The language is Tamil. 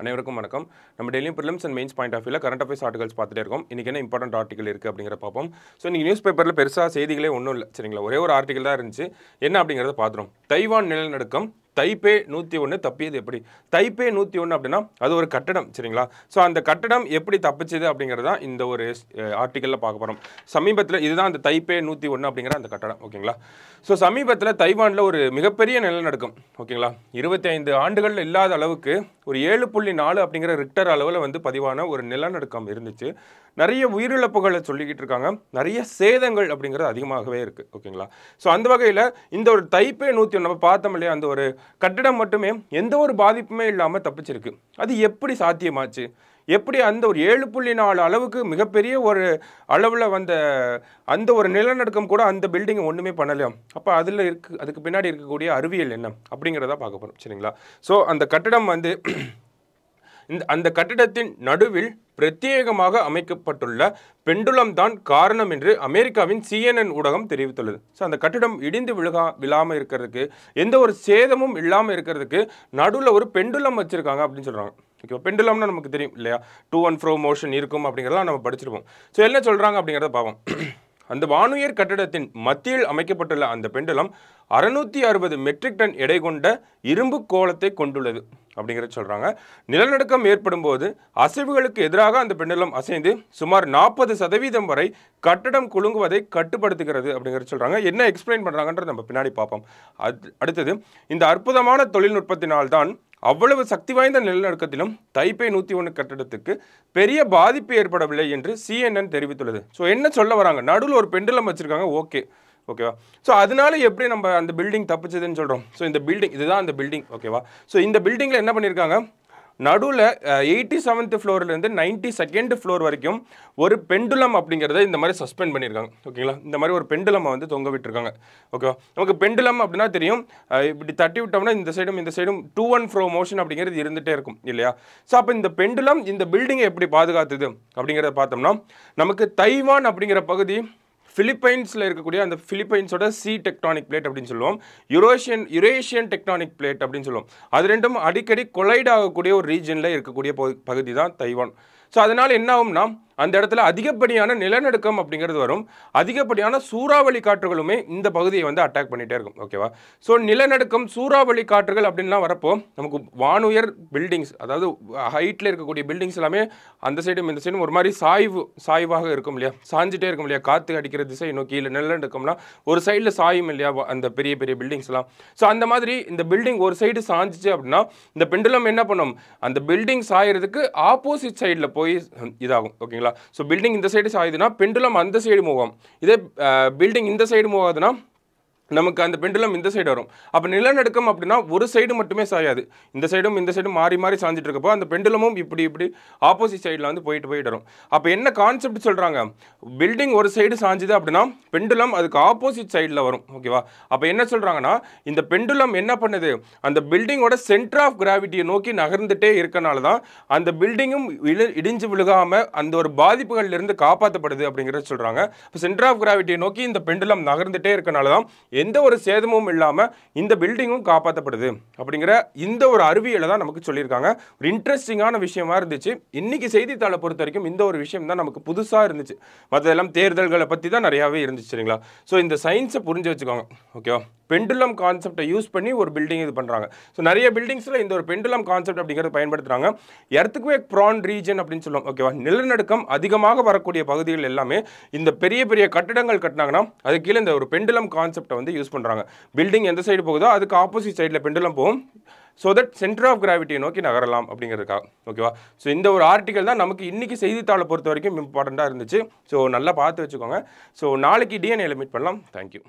அனைவருக்கும் வணக்கம் நம்ம டெய்லியும் prelims and mains point of வியூவில் கரண்ட் அஃபேர்ஸ் ஆர்டிகல்ஸ் பார்த்துட்டு இருக்கோம் இன்றைக்கி என்ன இம்பார்ட்டன்ட் ஆர்டிகல் இருக்குது அப்படிங்கிற பார்ப்போம் ஸோ இன்றைக்கி நியூஸ் பேப்பரில் பெருசாக செய்திகளே ஒன்றும் இல்லை சரிங்களா ஒரே ஒரு ஆர்டிகல் தான் இருந்துச்சு என்ன அப்படிங்கிறத பார்த்துரும் தைவான் நிலநடுக்கம் தைப்பே நூற்றி ஒன்று தப்பியது எப்படி தைப்பே நூற்றி ஒன்று அப்படின்னா அது ஒரு கட்டடம் சரிங்களா ஸோ அந்த கட்டடம் எப்படி தப்பிச்சது அப்படிங்கிறது தான் இந்த ஒரு ஆர்டிக்கலில் பார்க்க போகிறோம் சமீபத்தில் இதுதான் அந்த தைப்பே நூற்றி ஒன்று அப்படிங்கிற அந்த கட்டடம் ஓகேங்களா ஸோ சமீபத்தில் தைவானில் ஒரு மிகப்பெரிய நிலநடுக்கம் ஓகேங்களா இருபத்தி ஐந்து ஆண்டுகளில் இல்லாத அளவுக்கு ஒரு ஏழு புள்ளி நாலு அப்படிங்கிற ரிக்டர் அளவில் வந்து பதிவான ஒரு நிலநடுக்கம் இருந்துச்சு நிறைய உயிரிழப்புகளை சொல்லிக்கிட்டு இருக்காங்க நிறைய சேதங்கள் அப்படிங்கிறது அதிகமாகவே இருக்குது ஓகேங்களா ஸோ அந்த வகையில் இந்த ஒரு தைப்பே நூற்றி ஒன்று நம்ம பார்த்தோம் இல்லையா அந்த ஒரு கட்டடம் மட்டுமே எந்த ஒரு பாதிப்புமே இல்லாமல் தப்பிச்சிருக்கு அது எப்படி சாத்தியமாச்சு எப்படி அந்த ஒரு ஏழு புள்ளி நாலு அளவுக்கு மிகப்பெரிய ஒரு அளவில் வந்த அந்த ஒரு நிலநடுக்கம் கூட அந்த பில்டிங்கை ஒன்றுமே பண்ணலையோ அப்போ அதில் இருக்கு அதுக்கு பின்னாடி இருக்கக்கூடிய அறிவியல் என்ன அப்படிங்கிறத பார்க்க போகிறோம் சரிங்களா ஸோ அந்த கட்டடம் வந்து இந்த அந்த கட்டிடத்தின் நடுவில் பிரத்யேகமாக அமைக்கப்பட்டுள்ள பெண்டுலம் தான் காரணம் என்று அமெரிக்காவின் சிஎன்என் ஊடகம் தெரிவித்துள்ளது ஸோ அந்த கட்டிடம் இடிந்து விழுகா விழாமல் இருக்கிறதுக்கு எந்த ஒரு சேதமும் இல்லாமல் இருக்கிறதுக்கு நடுவில் ஒரு பெண்டுலம் வச்சுருக்காங்க அப்படின்னு சொல்கிறாங்க ஓகேவா பெண்டுலம்னா நமக்கு தெரியும் இல்லையா டூ அண்ட் ஃப்ரோ மோஷன் இருக்கும் அப்படிங்கிறதெல்லாம் நம்ம படிச்சிருப்போம் ஸோ என்ன சொல்கிறாங்க அப்படிங்கிறத பாவம் அந்த வானுயர் கட்டிடத்தின் மத்தியில் அமைக்கப்பட்டுள்ள அந்த பெண்டுலம் அறுநூற்றி அறுபது மெட்ரிக் டன் எடை கொண்ட இரும்பு கோலத்தை கொண்டுள்ளது அப்படிங்கிற சொல்கிறாங்க நிலநடுக்கம் ஏற்படும் போது அசைவுகளுக்கு எதிராக அந்த பெண்ணிலம் அசைந்து சுமார் நாற்பது சதவீதம் வரை கட்டடம் குலுங்குவதை கட்டுப்படுத்துகிறது அப்படிங்கிற சொல்கிறாங்க என்ன எக்ஸ்பிளைன் பண்ணுறாங்கன்றது நம்ம பின்னாடி பார்ப்போம் அடுத்தது இந்த அற்புதமான தொழில்நுட்பத்தினால்தான் அவ்வளவு சக்தி வாய்ந்த நிலநடுக்கத்திலும் தைப்பை நூற்றி ஒன்று கட்டடத்துக்கு பெரிய பாதிப்பு ஏற்படவில்லை என்று சிஎன்என் தெரிவித்துள்ளது ஸோ என்ன சொல்ல வராங்க நடுவில் ஒரு பெண்டுலம் வச்சுருக்காங்க ஓகே ஓகேவா ஸோ அதனால எப்படி நம்ம அந்த பில்டிங் தப்பிச்சதுன்னு சொல்கிறோம் ஸோ இந்த பில்டிங் இதுதான் அந்த பில்டிங் ஓகேவா ஸோ இந்த பில்டிங்கில் என்ன பண்ணியிருக்காங்க நடுவில் எயிட்டி செவன்த் ஃப்ளோர்லேருந்து நைன்டி செகண்ட் ஃப்ளோர் வரைக்கும் ஒரு பெண்டுலம் அப்படிங்கிறத இந்த மாதிரி சஸ்பெண்ட் பண்ணியிருக்காங்க ஓகேங்களா இந்த மாதிரி ஒரு பெண்டுலம் வந்து தொங்க விட்டுருக்காங்க ஓகேவா நமக்கு பெண்டுலம் அப்படின்னா தெரியும் இப்படி தட்டி விட்டோம்னா இந்த சைடும் இந்த சைடும் டூ ஒன் ஃப்ரோ மோஷன் அப்படிங்கிறது இருந்துகிட்டே இருக்கும் இல்லையா ஸோ அப்போ இந்த பெண்டுலம் இந்த பில்டிங்கை எப்படி பாதுகாத்துது அப்படிங்கிறத பார்த்தோம்னா நமக்கு தைவான் அப்படிங்கிற பகுதி ஃபிலிப்பைன்ஸில் இருக்கக்கூடிய அந்த ஃபிலிப்பைன்ஸோட சி டெக்டானிக் பிளேட் அப்படின்னு சொல்லுவோம் யுரேஷியன் யுரேஷியன் டெக்டானிக் பிளேட் அப்படின்னு சொல்லுவோம் அது ரெண்டும் அடிக்கடி கொலைட் ஆகக்கூடிய ஒரு ரீஜனில் இருக்கக்கூடிய பகுதி தான் தைவான் ஸோ அதனால் என்ன ஆகும்னா அந்த இடத்துல அதிகப்படியான நிலநடுக்கம் அப்படிங்கிறது வரும் அதிகப்படியான சூறாவளி காற்றுகளுமே இந்த பகுதியை வந்து அட்டாக் பண்ணிகிட்டே இருக்கும் ஓகேவா ஸோ நிலநடுக்கம் சூறாவளி காற்றுகள் அப்படின்லாம் வரப்போ நமக்கு வானுயர் பில்டிங்ஸ் அதாவது ஹைட்டில் இருக்கக்கூடிய பில்டிங்ஸ் எல்லாமே அந்த சைடும் இந்த சைடும் ஒரு மாதிரி சாய்வு சாய்வாக இருக்கும் இல்லையா சாஞ்சிட்டே இருக்கும் இல்லையா காற்று அடிக்கிற திசை நோக்கி இல்லை நிலநடுக்கம்னா ஒரு சைடில் சாயும் இல்லையா அந்த பெரிய பெரிய பில்டிங்ஸ்லாம் ஸோ அந்த மாதிரி இந்த பில்டிங் ஒரு சைடு சாஞ்சிச்சு அப்படின்னா இந்த பெண்டுலம் என்ன பண்ணும் அந்த பில்டிங் சாயறதுக்கு ஆப்போசிட் சைடில் போய் போய் இதாகும் ஓகேங்களா ஸோ பில்டிங் இந்த சைடு சாயுதுன்னா பெண்டுலம் அந்த சைடு மூவ் ஆகும் இதே பில்டிங் இந்த சைடு மூவ் ஆகுதுன்னா நமக்கு அந்த பெண்டுலம் இந்த சைடு வரும் அப்போ நிலநடுக்கம் அப்படின்னா ஒரு சைடு மட்டுமே சாயாது இந்த சைடும் இந்த சைடும் மாறி மாறி சாஞ்சிட்டு இருக்கப்போ அந்த பெண்டுலமும் இப்படி இப்படி ஆப்போசிட் சைடில் வந்து போயிட்டு போயிட்டு வரும் அப்போ என்ன கான்செப்ட் சொல்கிறாங்க பில்டிங் ஒரு சைடு சாஞ்சுது அப்படின்னா பெண்டுலம் அதுக்கு ஆப்போசிட் சைடில் வரும் ஓகேவா அப்போ என்ன சொல்கிறாங்கன்னா இந்த பெண்டுலம் என்ன பண்ணுது அந்த பில்டிங்கோட சென்டர் ஆஃப் கிராவிட்டியை நோக்கி நகர்ந்துட்டே இருக்கனால தான் அந்த பில்டிங்கும் இடிஞ்சு விழுகாமல் அந்த ஒரு பாதிப்புகள்லேருந்து காப்பாற்றப்படுது அப்படிங்கிறத சொல்கிறாங்க இப்போ சென்டர் ஆஃப் கிராவிட்டியை நோக்கி இந்த பெண்டுலம் நகர்ந்துட்டே இருக்கனால தான் எந்த ஒரு சேதமும் இல்லாமல் இந்த பில்டிங்கும் காப்பாற்றப்படுது அப்படிங்கிற இந்த ஒரு அறிவியலை தான் நமக்கு சொல்லியிருக்காங்க ஒரு இன்ட்ரெஸ்டிங்கான விஷயமா இருந்துச்சு இன்றைக்கி செய்தித்தாளை பொறுத்த வரைக்கும் இந்த ஒரு விஷயம் தான் நமக்கு புதுசாக இருந்துச்சு அதெல்லாம் தேர்தல்களை பற்றி தான் நிறையாவே இருந்துச்சு சரிங்களா ஸோ இந்த சயின்ஸை புரிஞ்சு வச்சுக்கோங்க ஓகேவா பெண்டுலம் கான்செப்டை யூஸ் பண்ணி ஒரு பில்டிங் இது பண்ணுறாங்க ஸோ நிறைய பில்டிங்ஸில் இந்த ஒரு பெண்டுலம் கான்செப்ட் அப்படிங்கிறத பயன்படுத்துகிறாங்க இடத்துக்குமே ப்ரான் ரீஜன் அப்படின்னு சொல்லுவோம் ஓகேவா நிலநடுக்கம் அதிகமாக வரக்கூடிய பகுதிகள் எல்லாமே இந்த பெரிய பெரிய கட்டிடங்கள் கட்டினாங்கன்னா அது கீழே இந்த ஒரு பெண்டுலம் கான்செப்டை வந்து யூஸ் பண்ணுறாங்க பில்டிங் எந்த சைடு போகுதோ அதுக்கு ஆப்போசிட் சைடில் பெண்டுலம் போகும் ஸோ தட் சென்டர் ஆஃப் கிராவிட்டியை நோக்கி நகரலாம் அப்படிங்கிறதுக்காக ஓகேவா ஸோ இந்த ஒரு ஆர்டிக்கல் தான் நமக்கு இன்றைக்கி செய்தித்தாளை பொறுத்த வரைக்கும் இம்பார்ட்டண்ட்டாக இருந்துச்சு ஸோ நல்லா பார்த்து வச்சுக்கோங்க ஸோ நாளைக்கு டிஎன்ஏல மீட் பண்ணலாம் தேங்க்யூ